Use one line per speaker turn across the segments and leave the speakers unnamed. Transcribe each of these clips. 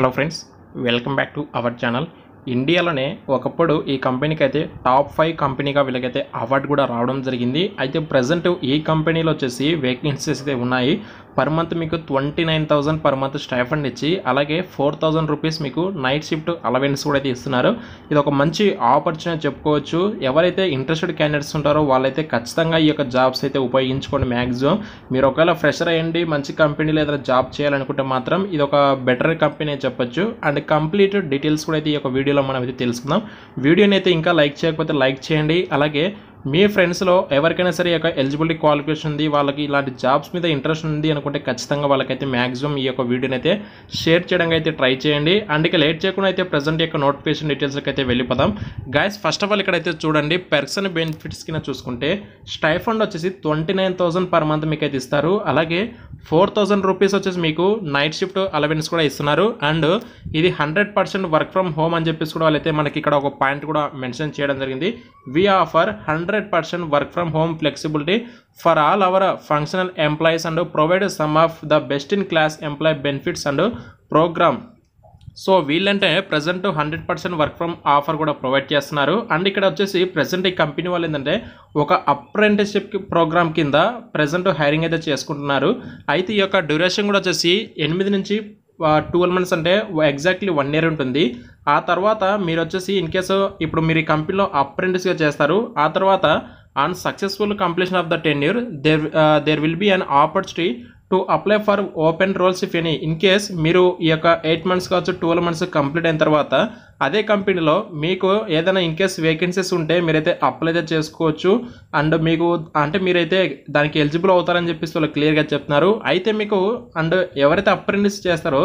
hello friends welcome back to our channel ఇండియాలోనే ఒకప్పుడు ఈ కంపెనీకి అయితే టాప్ ఫైవ్ కంపెనీగా వీళ్ళకైతే అవార్డు కూడా రావడం జరిగింది అయితే ప్రజెంట్ ఈ కంపెనీలో వచ్చేసి వేకెన్సీస్ అయితే ఉన్నాయి పర్ మంత్ మీకు twenty nine thousand per month stipend ఇచ్చి అలాగే ఫోర్ థౌసండ్ రూపీస్ మీకు నైట్ షిఫ్ట్ అలవెన్స్ కూడా అయితే ఇస్తున్నారు ఇది ఒక మంచి ఆపర్చునిటీ చెప్పుకోవచ్చు ఎవరైతే ఇంట్రెస్టెడ్ క్యాండిడేట్స్ ఉంటారో వాళ్ళైతే ఖచ్చితంగా ఈ యొక్క జాబ్స్ అయితే ఉపయోగించుకోండి మ్యాక్సిమం మీరు ఒకవేళ ఫ్రెషర్ అయ్యండి మంచి కంపెనీలో ఏదైనా జాబ్ చేయాలనుకుంటే మాత్రం ఇది ఒక బెటర్ కంపెనీ అని చెప్పొచ్చు అండ్ కంప్లీట్ డీటెయిల్స్ కూడా అయితే ఈ యొక్క వీడియోలో మనం అయితే తెలుసుకుందాం వీడియోని అయితే ఇంకా లైక్ చేయకపోతే లైక్ చేయండి అలాగే మీ ఫ్రెండ్స్లో ఎవరికైనా సరే యొక్క ఎలిజిబిలిటీ క్వాలిఫికేషన్ ఉంది వాళ్ళకి ఇలాంటి జాబ్స్ మీద ఇంట్రెస్ట్ ఉంది అనుకుంటే ఖచ్చితంగా వాళ్ళకైతే మ్యాక్సిమం ఈ యొక్క వీడియోని అయితే షేర్ చేయడానికి అయితే ట్రై చేయండి అండ్ లేట్ చేయకుండా అయితే ప్రజెంట్ యొక్క నోటిఫికేషన్ డీటెయిల్స్కి అయితే వెళ్ళిపోదాం గాయస్ ఫస్ట్ ఆఫ్ ఆల్ ఇక్కడైతే చూడండి పెర్సన్ బెనిఫిట్స్ కింద చూసుకుంటే స్టైఫండ్ వచ్చేసి twenty nine thousand per month మీకు అయితే ఇస్తారు అలాగే ఫోర్ థౌసండ్ రూపీస్ వచ్చేసి మీకు నైట్ షిఫ్ట్ అలవెన్స్ కూడా ఇస్తున్నారు అండ్ ఇది hundred percent work from home అని చెప్పేసి కూడా వాళ్ళైతే మనకి ఇక్కడ ఒక పాయింట్ కూడా మెన్షన్ చేయడం జరిగింది we offer hundred hundred percent work from home flexibility for all our functional employees and provide some of the best in class employ benefits and program so వీళ్ళంటే present hundred percent work from offer కూడా provide చేస్తున్నారు and ఇక్కడ వచ్చేసి present ఈ company వాళ్ళు ఏంటంటే ఒక apprenticeship program కింద ప్రజెంట్ హైరింగ్ అయితే చేసుకుంటున్నారు అయితే ఈ యొక్క డ్యూరేషన్ కూడా వచ్చేసి ఎనిమిది నుంచి ట్వెల్వ్ మంత్స్ అంటే ఎగ్జాక్ట్లీ వన్ ఇయర్ ఉంటుంది ఆ తర్వాత మీరు వచ్చేసి ఇన్ కేసు ఇప్పుడు మీరు ఈ కంపెనీలో అప్రెంటిస్గా చేస్తారు ఆ తర్వాత on successful completion of the ten year there there will be an opportunity to apply for open roles if any in case మీరు ఈ యొక్క ఎయిట్ మంత్స్ కావచ్చు ట్వెల్వ్ మంత్స్ కంప్లీట్ అయిన తర్వాత అదే కంపెనీలో మీకు ఏదైనా ఇన్కేస్ వేకెన్సీస్ ఉంటే మీరైతే అప్లై అయితే చేసుకోవచ్చు అండ్ మీకు అంటే మీరైతే దానికి ఎలిజిబుల్ అవుతారని చెప్పేసి వాళ్ళు క్లియర్గా చెప్తున్నారు అయితే మీకు అండ్ ఎవరైతే అప్రెంటిస్ చేస్తారో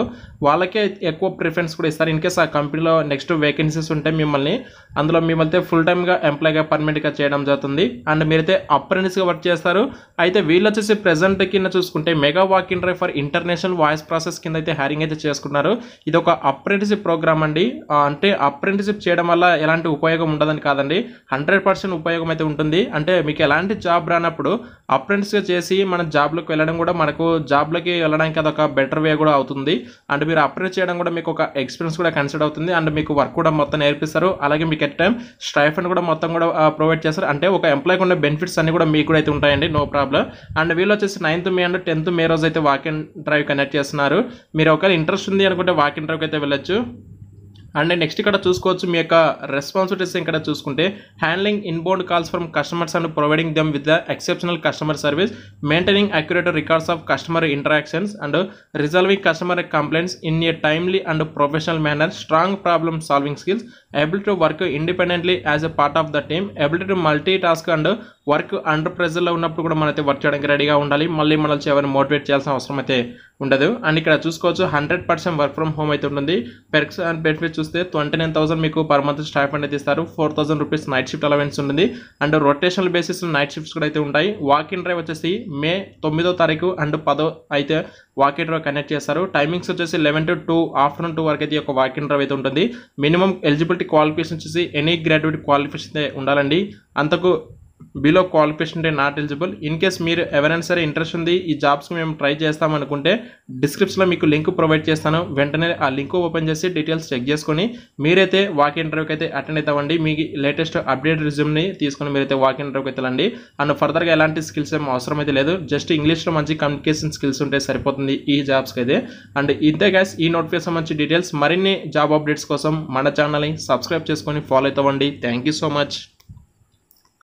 వాళ్ళకే ఎక్కువ ప్రిఫరెన్స్ కూడా ఇస్తారు ఇన్కేస్ ఆ కంపెనీలో నెక్స్ట్ వేకెన్సీస్ ఉంటే మిమ్మల్ని అందులో మిమ్మల్ని ఫుల్ టైమ్గా ఎంప్లాయ్గా పర్మనెంట్గా చేయడం జరుగుతుంది అండ్ మీరైతే అప్రెంటిస్గా వర్క్ చేస్తారు అయితే వీళ్ళు వచ్చేసి ప్రెజెంట్ కింద చూసుకుంటే mega walk in driver for international voice process కింద అయితే హ్యారింగ్ అయితే చేసుకున్నారు ఇది ఒక అప్రెంటిస్ ప్రోగ్రామ్ అండి అంటే కాబట్టి అప్రెంటిషిప్ చేయడం వల్ల ఎలాంటి ఉపయోగం ఉండదని కాదండి హండ్రెడ్ పర్సెంట్ ఉపయోగం అయితే ఉంటుంది అంటే మీకు ఎలాంటి జాబ్ రానప్పుడు అప్రెంటిస్గా చేసి మన జాబ్లోకి వెళ్ళడం కూడా మనకు జాబ్లోకి వెళ్ళడానికి అదొక బెటర్ వే కూడా అవుతుంది అండ్ మీరు అప్రెంట్ చేయడం కూడా మీకు ఒక ఎక్స్పీరియన్స్ కూడా కన్సిడర్ అవుతుంది అండ్ మీకు వర్క్ కూడా మొత్తం నేర్పిస్తారు అలాగే మీకు ఎట్ టైం స్ట్రైఫండ్ కూడా మొత్తం కూడా ప్రొవైడ్ చేస్తారు అంటే ఒక ఎంప్లాయ్కి ఉన్న బెనిఫిట్స్ అన్ని కూడా మీకు కూడా అయితే ఉంటాయండి నో ప్రాబ్లం అండ్ వీళ్ళు వచ్చేసి ninth May and tenth May రోజు అయితే వాకింగ్ డ్రైవ్ కనెక్ట్ చేస్తున్నారు మీరు ఒకవేళ ఇంట్రెస్ట్ ఉంది అనుకుంటే వాకింగ్ డ్రైవ్కి అయితే వెళ్ళచ్చు అండ్ నెక్స్ట్ ఇక్కడ చూసుకోవచ్చు మీ యొక్క రెస్పాన్సిబిలిటీస్ ఇక్కడ చూసుకుంటే handling inbound calls from customers and providing them with the exceptional customer service maintaining accurate records of customer interactions and resolving customer complaints in a timely and professional manner strong problem solving skills ability to work independently as a part of the team ability to multi task and work under ప్రెజర్లో ఉన్నప్పుడు కూడా మనైతే work చేయడానికి రెడీగా ఉండాలి మళ్ళీ మనల్ని ఎవరిని motivate చేయాల్సిన అవసరం అయితే ఉండదు అండ్ ఇక్కడ చూసుకోవచ్చు hundred percent work from home అయితే ఉంటుంది పెర్క్స్ అండ్ బెనిఫిట్ చూస్తే ట్వంటీ నైన్ థౌసండ్ మీకు పర్ మంత్ స్టైఫండ్ అయితే ఇస్తారు four thousand rupees night shift allowance ఉంటుంది and rotational basis night shifts కూడా అయితే ఉంటాయి వాక్ ఇన్ డ్రైవ్ వచ్చేసి మే తొమ్మిదో తారీఖు అండ్ పదో అయితే వాక్ ఇన్ డ్రైవ్ కనెక్ట్ చేస్తారు టైమింగ్స్ వచ్చేసి eleven to two afternoon two వరకు అయితే ఒక వాక్ ఇన్ డ్రైవ్ అయితే ఉంటుంది మినిమం ఎలిజిబిలిటీ క్వాలిఫికేషన్ వచ్చేసి ఎనీ గ్రాడ్యుయేట్ క్వాలిఫికేషన్ ఉండాలండి అంతకు బిలో క్వాలిఫికేషన్ అంటే నాట్ ఎలిజిబుల్ ఇన్ కేస్ మీరు ఎవరైనా సరే ఇంట్రెస్ట్ ఉంది ఈ జాబ్స్కి మేము ట్రై చేస్తామనుకుంటే డిస్క్రిప్షన్లో మీకు లింక్ ప్రొవైడ్ చేస్తాను వెంటనే ఆ లింక్ ఓపెన్ చేసి డీటెయిల్స్ చెక్ చేసుకొని మీరైతే వాక్ ఇంటర్వ్యూకి అయితే అటెండ్ అవ్వండి మీ లేటెస్ట్ అప్డేట్ రిజ్యూమ్ని తీసుకొని మీరైతే వాక్ ఇంటర్వ్యూకి వెళ్ళండి అండ్ ఫర్దర్గా ఎలాంటి స్కిల్స్ ఏం అవసరం అయితే లేదు జస్ట్ ఇంగ్లీష్లో మంచి కమ్యూనికేషన్ స్కిల్స్ ఉంటే సరిపోతుంది ఈ జాబ్స్కి అయితే అండ్ ఇంతే గ్యాస్ ఈ నోటిఫికేషన్ మంచి డీటెయిల్స్ మరిన్ని జాబ్ అప్డేట్స్ కోసం మన ఛానల్ని సబ్స్క్రైబ్ చేసుకొని ఫాలో అవుతామండి థ్యాంక్ యూ సో మచ్